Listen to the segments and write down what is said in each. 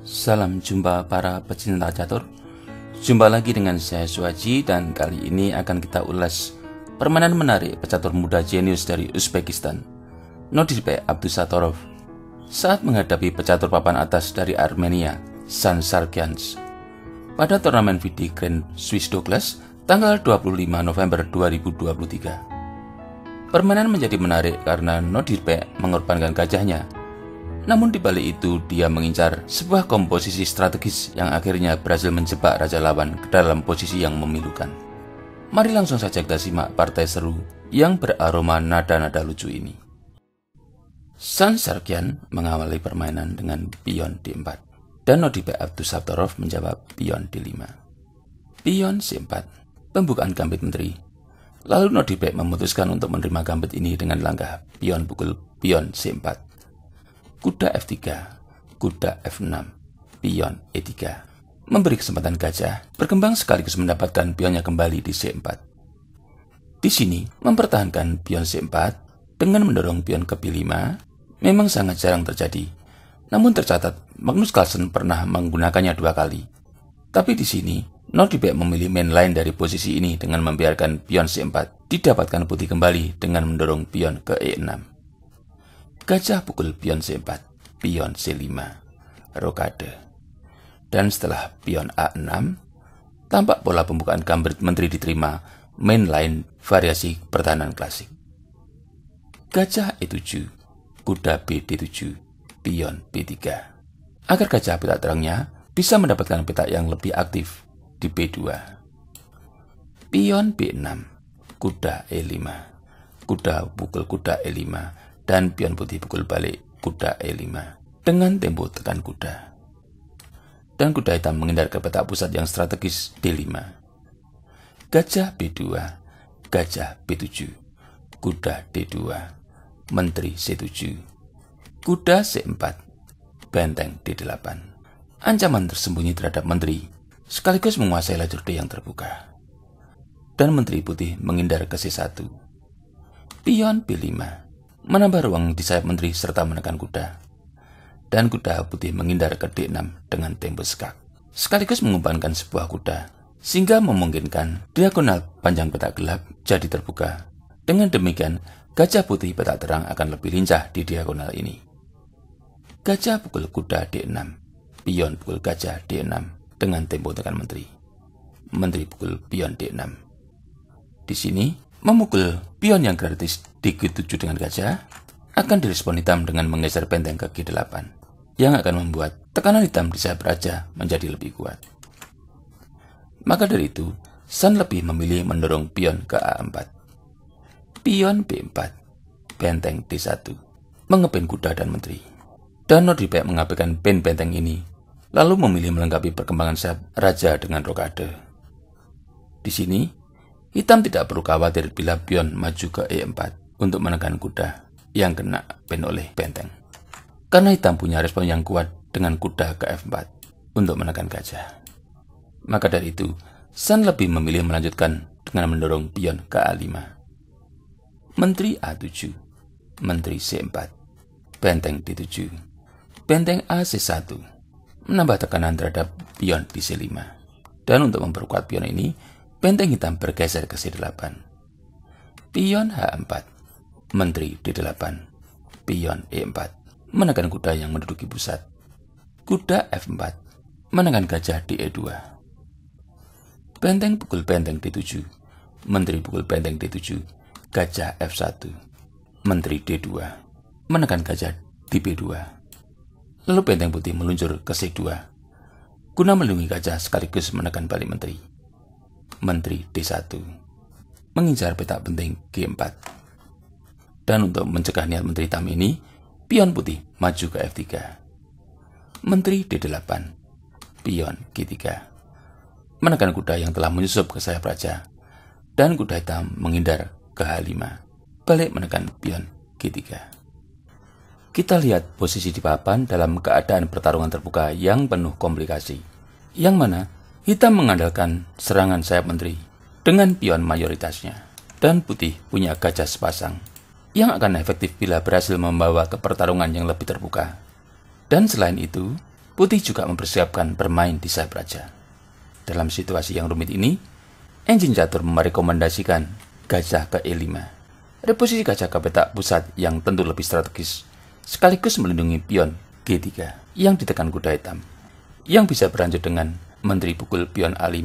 Salam jumpa para pecinta catur. Jumpa lagi dengan saya Suwaji dan kali ini akan kita ulas permainan menarik pecatur muda jenius dari Uzbekistan, Nodirbek Abdusatorov. Saat menghadapi pecatur papan atas dari Armenia, San Sarkians. Pada turnamen VD Grand Swiss Douglas tanggal 25 November 2023. Permainan menjadi menarik karena Nodirbek mengorbankan gajahnya namun di balik itu, dia mengincar sebuah komposisi strategis yang akhirnya berhasil menjebak raja lawan ke dalam posisi yang memilukan. Mari langsung saja kita simak partai seru yang beraroma nada-nada lucu ini. San Sarkian mengawali permainan dengan pion D4 dan Nodibe Abdus menjawab pion D5. Pion C4, pembukaan gambit menteri. Lalu Nodibe memutuskan untuk menerima gambit ini dengan langkah pion pukul pion C4 kuda f3, kuda f6, pion e3. Memberi kesempatan gajah berkembang sekaligus mendapatkan pionnya kembali di c4. Di sini, mempertahankan pion c4 dengan mendorong pion ke b5 memang sangat jarang terjadi. Namun tercatat, Magnus Carlsen pernah menggunakannya dua kali. Tapi di sini, Nordibek memilih main lain dari posisi ini dengan membiarkan pion C4 didapatkan putih kembali dengan mendorong pion ke E6. Gajah pukul pion C4, pion C5, rokade. Dan setelah pion A6, tampak pola pembukaan gambar menteri diterima mainline variasi pertahanan klasik. Gajah E7, kuda BD7, pion B3. Agar gajah peta terangnya bisa mendapatkan peta yang lebih aktif di B2. Pion B6, kuda E5, kuda pukul kuda E5, dan pion putih pukul balik kuda E5 dengan tembok tekan kuda. Dan kuda hitam menghindar ke petak pusat yang strategis D5. Gajah B2, gajah B7, kuda D2, menteri C7, kuda C4, benteng D8. Ancaman tersembunyi terhadap menteri sekaligus menguasai lajur D yang terbuka. Dan menteri putih menghindar ke C1. Pion B5, menambah ruang di sayap menteri serta menekan kuda. Dan kuda putih menghindar ke D6 dengan tempo skak, sekaligus mengumpankan sebuah kuda, sehingga memungkinkan diagonal panjang petak gelap jadi terbuka. Dengan demikian, gajah putih petak terang akan lebih lincah di diagonal ini. Gajah pukul kuda D6, pion pukul gajah D6 dengan tembok tekan menteri. Menteri pukul pion D6. Di sini, memukul pion yang gratis di G7 dengan gajah akan direspon hitam dengan menggeser benteng ke G8 yang akan membuat tekanan hitam di sayap raja menjadi lebih kuat. Maka dari itu, Sun lebih memilih mendorong pion ke A4. Pion B4, benteng D1, mengepin kuda dan menteri. dan Nordipek mengabaikan pin benteng ini, lalu memilih melengkapi perkembangan sayap raja dengan rokade. Di sini, Hitam tidak perlu khawatir bila pion maju ke E4 untuk menekan kuda yang kena pen oleh benteng. Karena hitam punya respon yang kuat dengan kuda ke F4 untuk menekan gajah. Maka dari itu, Sun lebih memilih melanjutkan dengan mendorong pion ke A5. Menteri A7, Menteri C4, Benteng D7, Benteng AC1, menambah tekanan terhadap pion di C5. Dan untuk memperkuat pion ini, Benteng hitam bergeser ke C8. Pion H4. Menteri D8. Pion E4. Menekan kuda yang menduduki pusat. Kuda F4. Menekan gajah di E2. Benteng pukul benteng D7. Menteri pukul benteng D7. Gajah F1. Menteri D2. Menekan gajah di B2. Lalu benteng putih meluncur ke C2. Guna melindungi gajah sekaligus menekan balik menteri. Menteri D1 mengincar peta penting G4. Dan untuk mencegah niat Menteri Tam ini, pion putih maju ke F3. Menteri D8, pion G3. Menekan kuda yang telah menyusup ke sayap raja, dan kuda hitam menghindar ke H5, balik menekan pion G3. Kita lihat posisi di papan dalam keadaan pertarungan terbuka yang penuh komplikasi, yang mana Hitam mengandalkan serangan sayap menteri dengan pion mayoritasnya, dan putih punya gajah sepasang yang akan efektif bila berhasil membawa ke pertarungan yang lebih terbuka. Dan selain itu, putih juga mempersiapkan bermain di sayap raja. Dalam situasi yang rumit ini, Engine Catur merekomendasikan gajah ke E5. Reposisi gajah ke petak pusat yang tentu lebih strategis, sekaligus melindungi pion G3 yang ditekan kuda hitam, yang bisa berlanjut dengan menteri pukul pion A5,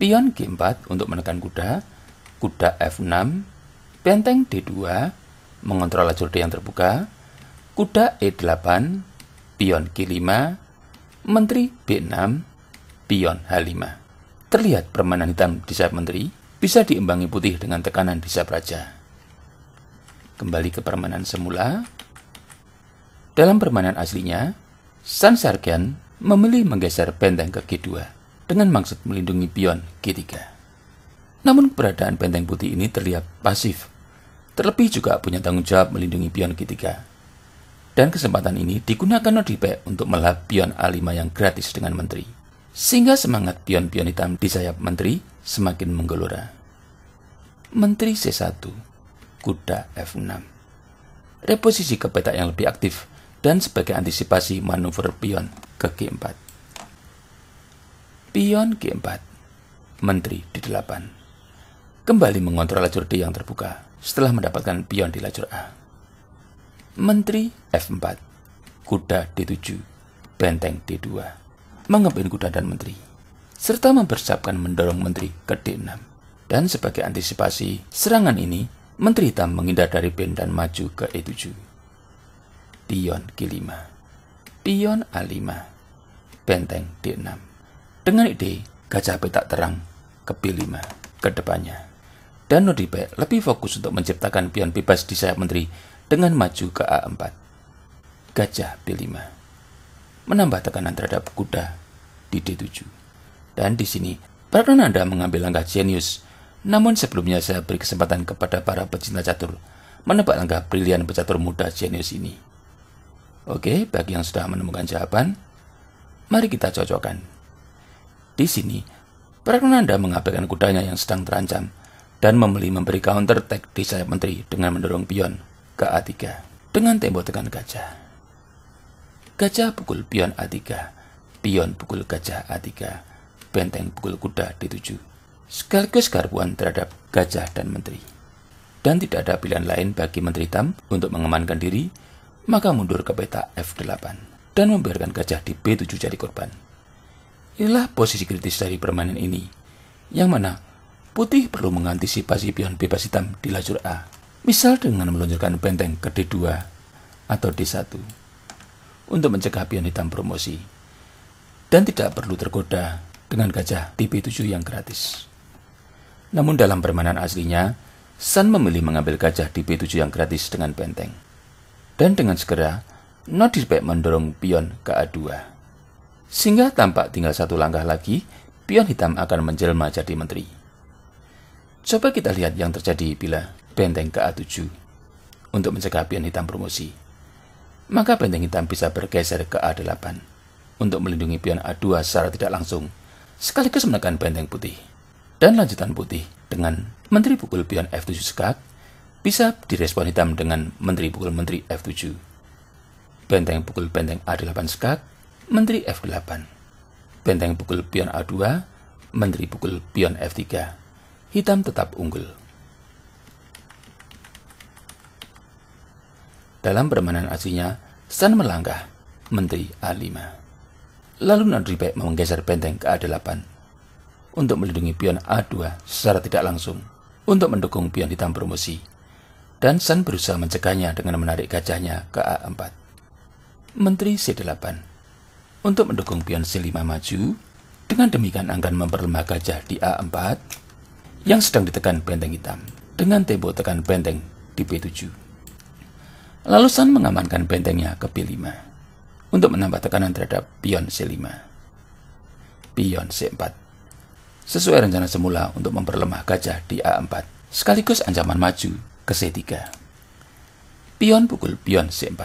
pion G4 untuk menekan kuda, kuda F6, benteng D2, mengontrol lajur D yang terbuka, kuda E8, pion G5, menteri B6, pion H5. Terlihat permainan hitam di sayap menteri bisa diimbangi putih dengan tekanan di sayap raja. Kembali ke permainan semula. Dalam permainan aslinya, San memilih menggeser benteng G2 dengan maksud melindungi pion G3. Namun keberadaan benteng putih ini terlihat pasif, terlebih juga punya tanggung jawab melindungi pion G3 dan kesempatan ini digunakan Nodipek untuk melap pion A5 yang gratis dengan menteri. Sehingga semangat pion-pion hitam di sayap menteri semakin menggelora. Menteri C1, kuda F6. Reposisi ke petak yang lebih aktif dan sebagai antisipasi manuver pion ke G4. Pion G4, menteri D8. Kembali mengontrol lajur D yang terbuka setelah mendapatkan pion di lajur A. Menteri F4, kuda D7, benteng D2. Mengepin kuda dan menteri, serta mempersiapkan mendorong menteri ke D6. Dan sebagai antisipasi serangan ini, menteri hitam menghindar dari band dan maju ke E7. Dion g 5 Dion A5, Benteng D6. Dengan ide gajah petak terang ke B5 ke depannya. Dan Nodipe lebih fokus untuk menciptakan pion bebas di sayap menteri dengan maju ke A4. Gajah B5 menambah tekanan terhadap kuda di D7. Dan di sini, Nanda mengambil langkah jenius. Namun sebelumnya saya beri kesempatan kepada para pecinta catur menebak langkah brilian pecatur muda jenius ini. Oke, bagi yang sudah menemukan jawaban, mari kita cocokkan. Di sini, peran Anda mengabaikan kudanya yang sedang terancam dan memilih memberi counter attack di sayap menteri dengan mendorong pion ke A3 dengan tembok tekan gajah. Gajah pukul pion A3, pion pukul gajah A3, benteng pukul kuda D7, sekaligus garpuan terhadap gajah dan menteri. Dan tidak ada pilihan lain bagi menteri Tam untuk mengamankan diri maka mundur ke peta F8 dan membiarkan gajah di B7 jadi korban. Inilah posisi kritis dari permainan ini, yang mana putih perlu mengantisipasi pion bebas hitam di lajur A, misal dengan meluncurkan benteng ke D2 atau D1 untuk mencegah pion hitam promosi, dan tidak perlu tergoda dengan gajah di B7 yang gratis. Namun dalam permainan aslinya, Sun memilih mengambil gajah di B7 yang gratis dengan benteng dan dengan segera Nodirbek mendorong pion ke A2. Sehingga tampak tinggal satu langkah lagi, pion hitam akan menjelma jadi menteri. Coba kita lihat yang terjadi bila benteng ke A7 untuk mencegah pion hitam promosi. Maka benteng hitam bisa bergeser ke A8 untuk melindungi pion A2 secara tidak langsung, sekaligus menekan benteng putih. Dan lanjutan putih dengan menteri pukul pion F7 sekat bisa direspon hitam dengan menteri pukul menteri F7. Benteng pukul benteng A8 skak, menteri F8. Benteng pukul pion A2, menteri pukul pion F3. Hitam tetap unggul. Dalam permainan aslinya, Stan melangkah, menteri A5. Lalu Nadri baik menggeser benteng ke A8 untuk melindungi pion A2 secara tidak langsung untuk mendukung pion hitam promosi dan Sun berusaha mencegahnya dengan menarik gajahnya ke A4. Menteri C8 Untuk mendukung pion C5 maju, dengan demikian akan memperlemah gajah di A4 yang sedang ditekan benteng hitam dengan tembok tekan benteng di B7. Lalu Sun mengamankan bentengnya ke B5 untuk menambah tekanan terhadap pion C5. Pion C4 Sesuai rencana semula untuk memperlemah gajah di A4 sekaligus ancaman maju ke C3. Pion pukul pion C4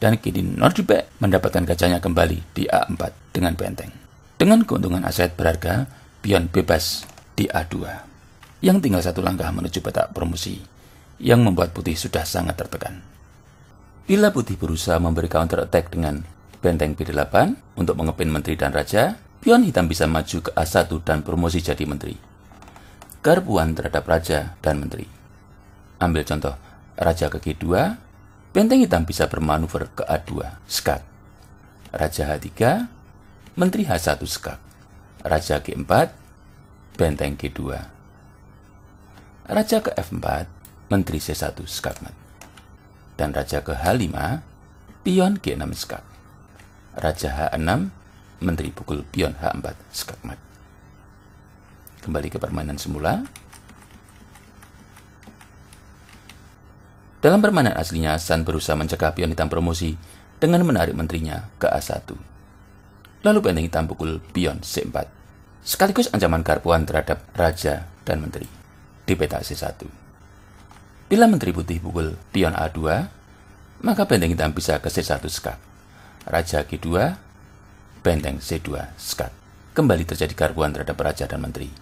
dan kini Nordibek mendapatkan gajahnya kembali di A4 dengan benteng. Dengan keuntungan aset berharga, pion bebas di A2. Yang tinggal satu langkah menuju petak promosi yang membuat putih sudah sangat tertekan. Bila putih berusaha memberi counter attack dengan benteng B8 untuk mengepin menteri dan raja, pion hitam bisa maju ke A1 dan promosi jadi menteri. Garpuan terhadap raja dan menteri. Ambil contoh, raja ke G2, benteng hitam bisa bermanuver ke A2, skak. Raja H3, menteri H1 skak. Raja G4, benteng G2. Raja ke F4, menteri C1 skak mat. Dan raja ke H5, pion G6 skak. Raja H6, menteri pukul pion H4 skat Kembali ke permainan semula. Dalam permainan aslinya, Sun berusaha mencegah pion hitam promosi dengan menarik menterinya ke A1. Lalu benteng hitam pukul pion C4, sekaligus ancaman garpuan terhadap raja dan menteri di peta C1. Bila menteri putih pukul pion A2, maka benteng hitam bisa ke C1 skak. Raja G2, benteng C2 skak. Kembali terjadi garpuan terhadap raja dan menteri.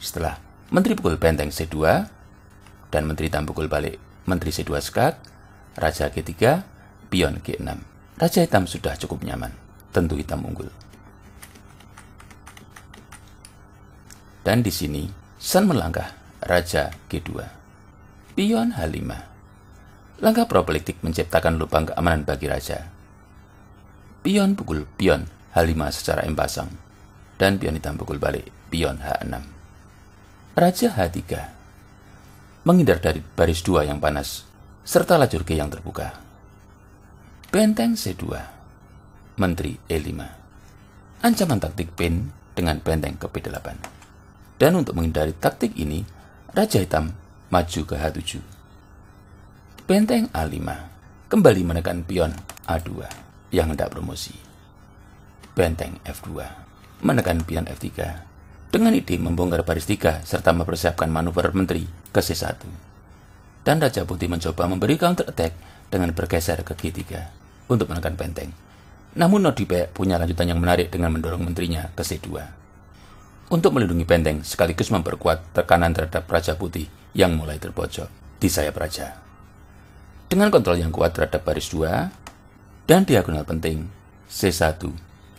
Setelah menteri pukul benteng C2, dan menteri hitam pukul balik menteri C2 skak, raja G3, pion G6. Raja hitam sudah cukup nyaman, tentu hitam unggul. Dan di sini, Sun melangkah, raja G2, pion H5. Langkah propolitik menciptakan lubang keamanan bagi raja. Pion pukul pion H5 secara empasang, dan pion hitam pukul balik pion H6. Raja H3, menghindar dari baris dua yang panas, serta lajur G yang terbuka. Benteng C2 Menteri E5 Ancaman taktik PIN dengan benteng ke b 8 Dan untuk menghindari taktik ini, Raja Hitam maju ke H7 Benteng A5 kembali menekan pion A2 yang hendak promosi Benteng F2 menekan pion F3 dengan ide membongkar baris 3 serta mempersiapkan manuver menteri ke C1. Dan Raja Putih mencoba memberi counter attack dengan bergeser ke G3 untuk menekan benteng. Namun Nodipe punya lanjutan yang menarik dengan mendorong menterinya ke C2. Untuk melindungi benteng sekaligus memperkuat tekanan terhadap Raja Putih yang mulai terpojok di sayap Raja. Dengan kontrol yang kuat terhadap baris 2 dan diagonal penting C1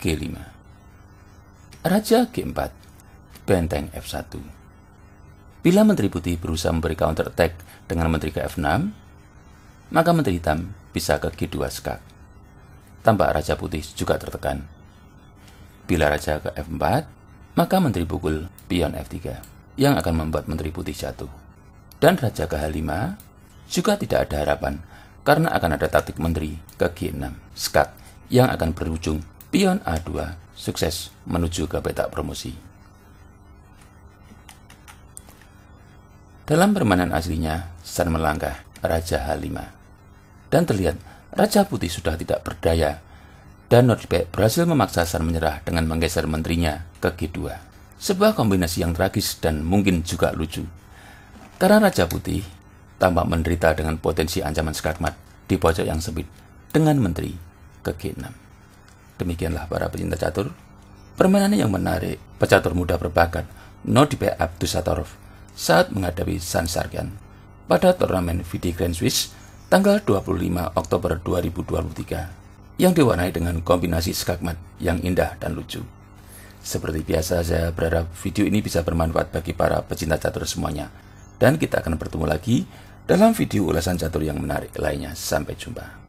G5. Raja G4 Benteng F1 Bila Menteri Putih berusaha memberi counter attack dengan Menteri ke F6, maka Menteri Hitam bisa ke G2 skak. Tampak Raja Putih juga tertekan. Bila Raja ke F4, maka Menteri pukul pion F3 yang akan membuat Menteri Putih jatuh. Dan Raja ke H5 juga tidak ada harapan karena akan ada taktik Menteri ke G6 skak yang akan berujung pion A2 sukses menuju ke petak promosi. Dalam permainan aslinya, San melangkah Raja H5. Dan terlihat Raja Putih sudah tidak berdaya dan Nordbeck berhasil memaksa San menyerah dengan menggeser menterinya ke G2. Sebuah kombinasi yang tragis dan mungkin juga lucu. Karena Raja Putih tampak menderita dengan potensi ancaman skakmat di pojok yang sempit dengan menteri ke G6. Demikianlah para pecinta catur. Permainannya yang menarik, pecatur muda berbakat, Nordbeck Abdusatorov saat menghadapi San Sargan pada turnamen VD Grand Swiss tanggal 25 Oktober 2023 yang diwarnai dengan kombinasi skakmat yang indah dan lucu. Seperti biasa, saya berharap video ini bisa bermanfaat bagi para pecinta catur semuanya. Dan kita akan bertemu lagi dalam video ulasan catur yang menarik lainnya. Sampai jumpa.